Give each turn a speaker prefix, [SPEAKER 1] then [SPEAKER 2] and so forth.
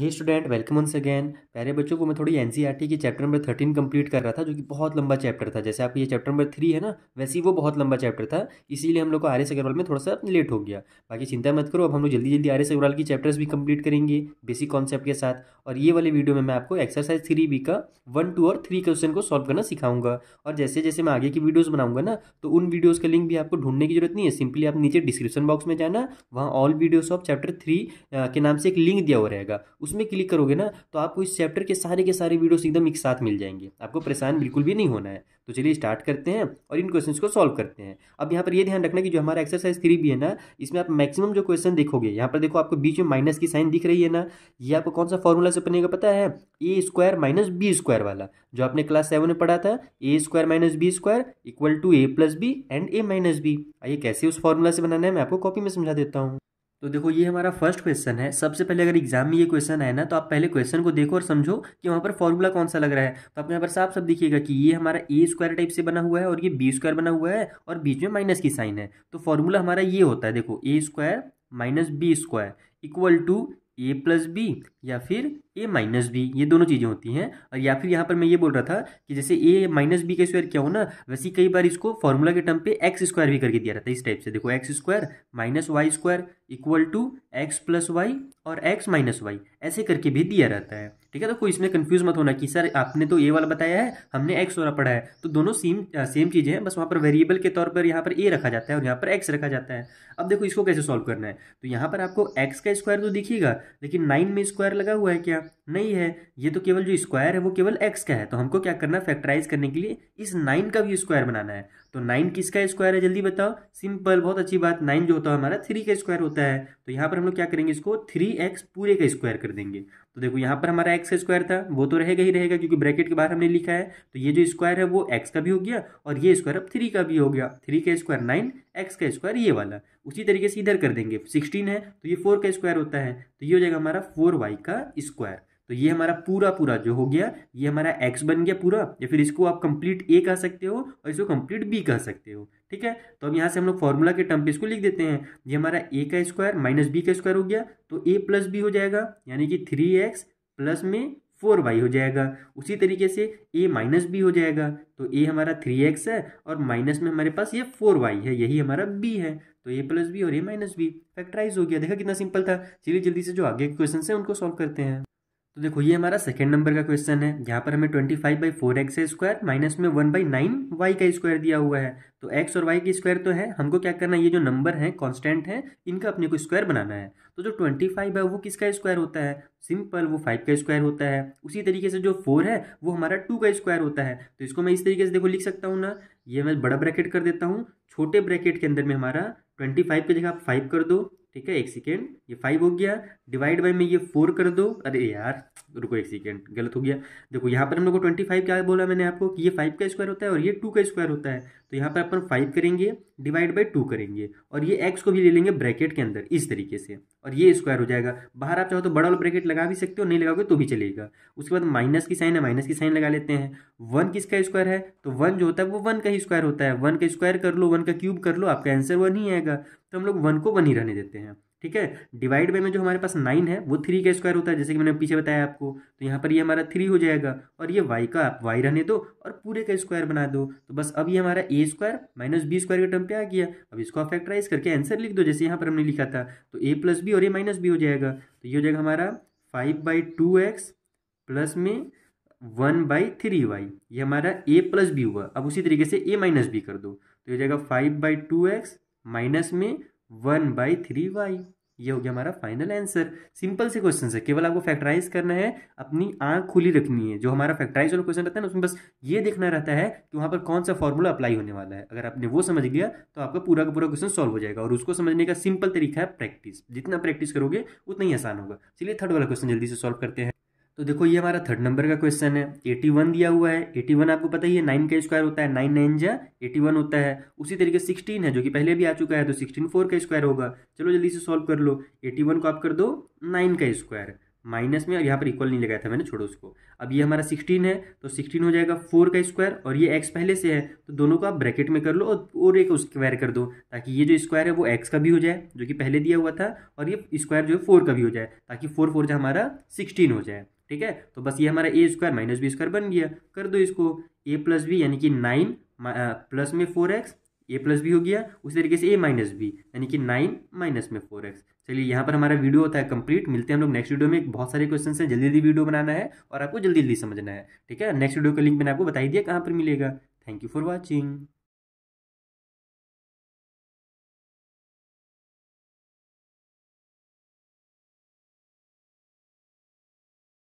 [SPEAKER 1] हे student welcome once again प्यारे बच्चों को मैं थोड़ी एन की चैप्टर नंबर थर्टीन कंप्लीट कर रहा था जो कि बहुत लंबा चैप्टर था जैसे आपका ये चैप्टर नंबर थ्री है ना वैसे ही वो बहुत लंबा चैप्टर था इसीलिए हम लोग को आर एस अग्रवाल में थोड़ा सा लेट हो गया बाकी चिंता मत करो अब हम लोग जल्दी जल्दी आर एस अग्रवाल की चैप्टर्स भी कंप्लीट करेंगे बेसिक कॉन्सेप्ट के साथ और ये वाले वीडियो में मैं आपको एक्सरसाइज थ्री बी का वन टू और थ्री क्वेश्चन को सॉल्व करना सिखाऊंगा और जैसे जैसे मैं आगे की वीडियोज़ बनाऊंगा ना तो उन वीडियोज़ का लिंक भी आपको ढूंढने की जरूरत नहीं है सिंपली आप नीचे डिस्क्रिप्शन बॉक्स में जाना वहाँ all videos of chapter three के नाम से एक लिंक दिया हुआ रहेगा उसमें क्लिक करोगे ना तो आपको इस चैप्टर के सारे के सारे वीडियोस एकदम एक साथ मिल जाएंगे आपको परेशान बिल्कुल भी नहीं होना है तो चलिए स्टार्ट करते हैं और इन क्वेश्चन को सॉल्व करते हैं अब यहाँ पर ये ध्यान रखना कि जो हमारा एक्सरसाइज थ्री भी है ना इसमें आप मैक्सिमम जो क्वेश्चन देखोगे यहाँ पर देखो आपको बीच में माइनस की साइन दिख रही है ना ये आपको कौन सा फॉर्मूला से बनेगा पता है A square minus B square वाला जो आपने क्लास सेवन में पढ़ा था A square minus B square equal to A plus B and A minus B आइए कैसे उस फॉर्मूला से बनाना है मैं आपको कॉपी में समझा देता हूँ तो देखो ये हमारा फर्स्ट क्वेश्चन है सबसे पहले अगर एग्जाम में ये क्वेश्चन आए ना तो आप पहले क्वेश्चन को देखो और समझो कि वहाँ पर फॉर्मूला कौन सा लग रहा है तो आप यहाँ पर साफ साफ देखिएगा कि ये हमारा ए स्क्वायर टाइप से बना हुआ है और ये बी स्क्वायर बना हुआ है और बीच में माइनस की साइन है तो फॉर्मूला हमारा ये होता है देखो A square minus B square equal to A plus B या फिर ए माइनस बी ये दोनों चीज़ें होती हैं और या फिर यहाँ पर मैं ये बोल रहा था कि जैसे ए माइनस बी का स्क्वायर क्या हो ना वैसे कई बार इसको फॉर्मूला के टर्म पे एक्स स्क्वायर भी करके दिया रहता है इस टाइप से देखो X square minus Y square equal to X plus Y और एक्स माइनस वाई ऐसे करके भी दिया रहता है ठीक है तो कोई इसमें कन्फ्यूज मत होना कि सर आपने तो ए वाला बताया है हमने एक्स वाला पढ़ा है तो दोनों सेम सेम चीज़ें हैं बस वहाँ पर वेरिएबल के तौर पर यहाँ पर ए रखा जाता है और यहाँ पर एक्स रखा जाता है अब देखो इसको कैसे सॉल्व करना है तो यहाँ पर आपको एक्स का स्क्वायर तो दिखेगा लेकिन नाइन में स्क्वायर लगा हुआ है क्या program नहीं है ये तो केवल जो स्क्वायर है वो केवल एक्स का है तो हमको क्या करना है फैक्टराइज करने के लिए इस नाइन का भी स्क्वायर बनाना है तो नाइन किसका स्क्वायर है जल्दी बताओ सिंपल बहुत अच्छी बात नाइन जो होता है हमारा थ्री का स्क्वायर होता है तो यहाँ पर हम लोग क्या करेंगे इसको थ्री एक्स पूरे का स्क्वायर कर देंगे तो देखो यहाँ पर हमारा एक्स का स्क्वायर था वो तो रहेगा ही रहेगा क्योंकि ब्रैकेट के बाहर हमने लिखा है तो ये जो स्क्वायर है वो एक्स का भी हो गया और ये स्क्वायर अब थ्री का भी हो गया थ्री का स्क्वायर नाइन एक्स का स्क्वायर ये वाला उसी तरीके से इधर कर देंगे सिक्सटीन है तो ये फोर का स्क्वायर होता है तो ये हो जाएगा हमारा फोर वाई का स्क्वायर तो ये हमारा पूरा पूरा जो हो गया ये हमारा एक्स बन गया पूरा या फिर इसको आप कंप्लीट ए कह सकते हो और इसको कंप्लीट बी कह सकते हो ठीक है तो अब यहाँ से हम लोग फॉर्मूला के टर्म पे इसको लिख देते हैं ये हमारा ए का स्क्वायर माइनस बी का स्क्वायर हो गया तो ए प्लस बी हो जाएगा यानी कि थ्री एक्स प्लस में फोर वाई हो जाएगा उसी तरीके से ए माइनस बी हो जाएगा तो ए हमारा थ्री एक्स है और माइनस में हमारे पास ये फोर वाई है यही हमारा बी है तो ए प्लस बी और ए माइनस बी फैक्टराइज हो गया देखा कितना सिंपल था चलिए जल्दी से जो आगे के क्वेश्चन है उनको सॉल्व करते हैं तो देखो ये हमारा सेकेंड नंबर का क्वेश्चन है यहाँ पर हमें twenty five by four X square minus में वन बाई नाइन वाई का स्क्वायर दिया हुआ है तो एक्स और वाई की स्क्वायर तो है हमको क्या करना है ये जो नंबर है कांस्टेंट है इनका अपने को स्क्वायर बनाना है तो जो ट्वेंटी फाइव है वो किसका स्क्वायर होता है सिंपल वो फाइव का स्क्वायर होता है उसी तरीके से जो फोर है वो हमारा टू का स्क्वायर होता है तो इसको मैं इस तरीके से देखो लिख सकता हूँ ना ये मैं बड़ा ब्रैकेट कर देता हूँ छोटे ब्रैकेट के अंदर में हमारा ट्वेंटी फाइव की जगह आप फाइव कर दो ठीक है एक सेकेंड ये फाइव हो गया डिवाइड बाई में ये फोर कर दो अरे यार रुको एक सेकेंड गलत हो गया देखो यहाँ पर हम लोग को ट्वेंटी फाइव क्या बोला मैंने आपको कि ये फाइव का स्क्वायर होता है और ये टू का स्क्वायर होता है तो यहाँ पर अपन फाइव करेंगे डिवाइड बाई टू करेंगे और ये एक्स को भी ले लेंगे ब्रैकेट के अंदर इस तरीके से और ये स्क्वायर हो जाएगा बाहर आप चाहो तो बड़ा वाला ब्रैकेट लगा भी सकते हो नहीं लगाओगे तो भी चलेगा उसके बाद माइनस की साइन है माइनस की साइन लगा लेते हैं वन किसका स्क्वायर है तो वन जो होता है वो वन का ही स्क्वायर होता है वन का स्क्वायर कर लो वन का क्यूब कर लो आपका आंसर वन ही आएगा तो हम लोग वन को वन ही रहने देते हैं ठीक है डिवाइड बाई में जो हमारे पास नाइन है वो थ्री का स्क्वायर होता है जैसे कि मैंने पीछे बताया आपको तो यहाँ पर ये यह हमारा थ्री हो जाएगा और ये वाई का आप वाई रहने दो और पूरे का स्क्वायर बना दो तो बस अब ये हमारा A square minus B square के टर्म पे आ गया अब इसको फैक्टराइज करके आंसर लिख दो जैसे यहाँ पर हमने लिखा था तो ए प्लस बी और ए माइनस बी हो जाएगा तो ये हो जाएगा हमारा five by two X plus में वन बाई थ्री वाई ये हमारा ए प्लस बी हुआ अब उसी तरीके से ए माइनस बी कर दो तो ये हो जाएगा five by two X minus में वन बाई थ्री वाई ये हो गया हमारा फाइनल आंसर सिंपल से क्वेश्चन है केवल आपको फैक्टराइज करना है अपनी आंख खुली रखनी है जो हमारा फैक्टराइज वाला क्वेश्चन रहता है ना उसमें बस ये देखना रहता है कि वहाँ पर कौन सा फॉर्मूला अप्लाई होने वाला है अगर आपने वो समझ लिया तो आपका पूरा का पूरा क्वेश्चन सॉल्व हो जाएगा और उसको समझने का सिंपल तरीका है प्रैक्टिस जितना प्रैक्टिस करोगे उतना ही आसान होगा चलिए थर्ड वाला क्वेश्चन जल्दी से सॉल्व करते हैं तो देखो ये हमारा थर्ड नंबर का क्वेश्चन है एटी वन दिया हुआ है एटी वन आपको पता ही है नाइन का स्क्वायर होता है नाइन नाइन जा एटी वन होता है उसी तरीके सिक्सटीन है जो कि पहले भी आ चुका है तो सिक्सटीन फोर का स्क्वायर होगा चलो जल्दी से सॉल्व कर लो एटी वन को आप कर दो नाइन का स्क्वायर माइनस में और यहाँ पर इक्वल नहीं लगाया था मैंने छोड़ो उसको अब ये हमारा सिक्सटीन है तो सिक्सटीन हो जाएगा फोर का स्क्वायर और ये एक्स पहले से है तो दोनों को आप ब्रैकेट में कर लो और एक स्क्वायर कर दो ताकि ये जो स्क्वायर है वो एक्स का भी हो जाए जो कि पहले दिया हुआ था और ये स्क्वायर जो है फोर का भी हो जाए ताकि फोर फोर जो हमारा सिक्सटीन हो जाए ठीक है तो बस ये हमारा A square minus B square बन गया कर दो इसको ए प्लस बी यानी कि नाइन प्लस में four X A plus B हो गया उसी तरीके से ए माइनस बी यानी कि नाइन माइनस में फोर एक्स चलिए यहाँ पर हमारा वीडियो होता है कंप्लीट मिलते हैं हम लोग नेक्स्ट वीडियो में बहुत सारे क्वेश्चन हैं जल्दी जल्दी वीडियो बनाना है और आपको जल्दी जल्दी समझना है ठीक है नेक्स्ट वीडियो का लिंक मैंने आपको बताई दिया कहाँ पर मिलेगा थैंक यू फॉर वॉचिंग